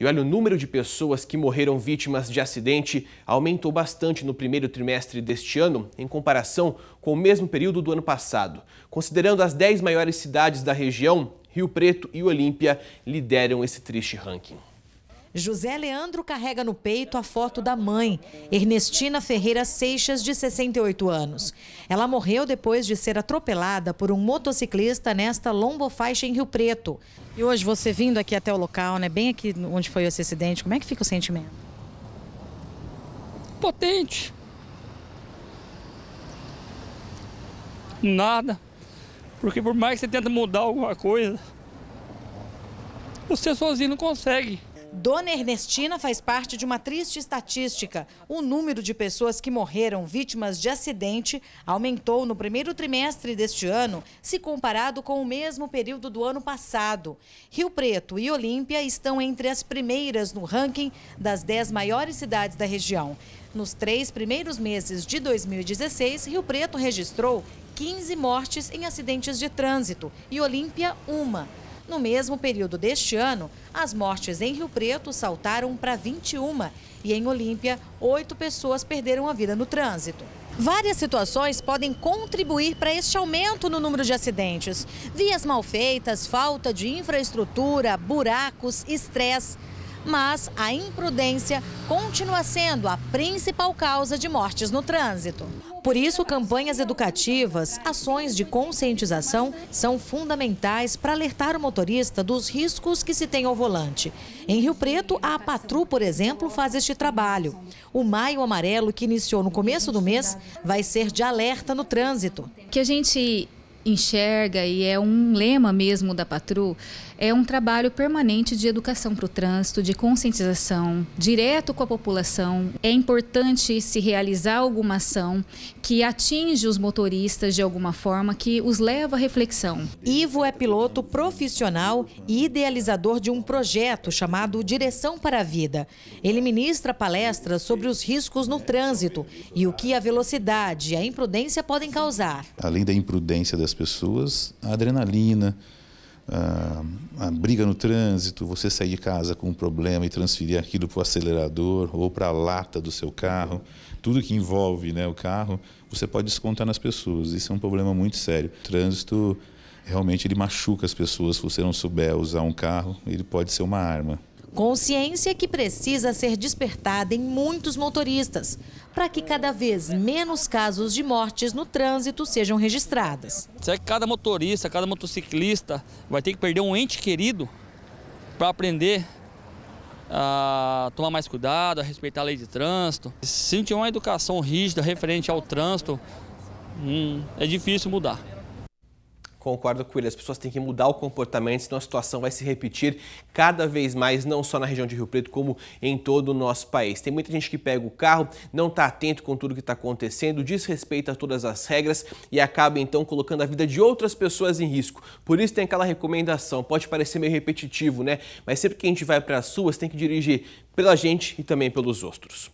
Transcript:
E olha, o número de pessoas que morreram vítimas de acidente aumentou bastante no primeiro trimestre deste ano, em comparação com o mesmo período do ano passado. Considerando as 10 maiores cidades da região, Rio Preto e Olímpia lideram esse triste ranking. José Leandro carrega no peito a foto da mãe, Ernestina Ferreira Seixas, de 68 anos. Ela morreu depois de ser atropelada por um motociclista nesta lombofaixa em Rio Preto. E hoje você vindo aqui até o local, né, bem aqui onde foi esse acidente, como é que fica o sentimento? Potente. Nada. Porque por mais que você tenta mudar alguma coisa, você sozinho não consegue. Dona Ernestina faz parte de uma triste estatística. O número de pessoas que morreram vítimas de acidente aumentou no primeiro trimestre deste ano, se comparado com o mesmo período do ano passado. Rio Preto e Olímpia estão entre as primeiras no ranking das 10 maiores cidades da região. Nos três primeiros meses de 2016, Rio Preto registrou 15 mortes em acidentes de trânsito e Olímpia, uma. No mesmo período deste ano, as mortes em Rio Preto saltaram para 21 e em Olímpia, oito pessoas perderam a vida no trânsito. Várias situações podem contribuir para este aumento no número de acidentes: vias mal feitas, falta de infraestrutura, buracos, estresse mas a imprudência continua sendo a principal causa de mortes no trânsito. Por isso, campanhas educativas, ações de conscientização são fundamentais para alertar o motorista dos riscos que se tem ao volante. Em Rio Preto, a Patru, por exemplo, faz este trabalho. O Maio Amarelo, que iniciou no começo do mês, vai ser de alerta no trânsito. Que a gente enxerga e é um lema mesmo da Patru é um trabalho permanente de educação para o trânsito, de conscientização, direto com a população. É importante se realizar alguma ação que atinge os motoristas de alguma forma, que os leva à reflexão. Ivo é piloto profissional e idealizador de um projeto chamado Direção para a Vida. Ele ministra palestras sobre os riscos no trânsito e o que a velocidade e a imprudência podem causar. Além da imprudência das pessoas, a adrenalina, ah, a briga no trânsito, você sair de casa com um problema e transferir aquilo para o acelerador ou para a lata do seu carro, tudo que envolve né, o carro, você pode descontar nas pessoas. Isso é um problema muito sério. O trânsito realmente ele machuca as pessoas. Se você não souber usar um carro, ele pode ser uma arma. Consciência que precisa ser despertada em muitos motoristas, para que cada vez menos casos de mortes no trânsito sejam registradas. Será que cada motorista, cada motociclista vai ter que perder um ente querido para aprender a tomar mais cuidado, a respeitar a lei de trânsito? Se não tiver uma educação rígida referente ao trânsito, hum, é difícil mudar. Concordo com ele, as pessoas têm que mudar o comportamento, senão a situação vai se repetir cada vez mais, não só na região de Rio Preto, como em todo o nosso país. Tem muita gente que pega o carro, não está atento com tudo que está acontecendo, desrespeita todas as regras e acaba então colocando a vida de outras pessoas em risco. Por isso tem aquela recomendação, pode parecer meio repetitivo, né? Mas sempre que a gente vai para as ruas, tem que dirigir pela gente e também pelos outros.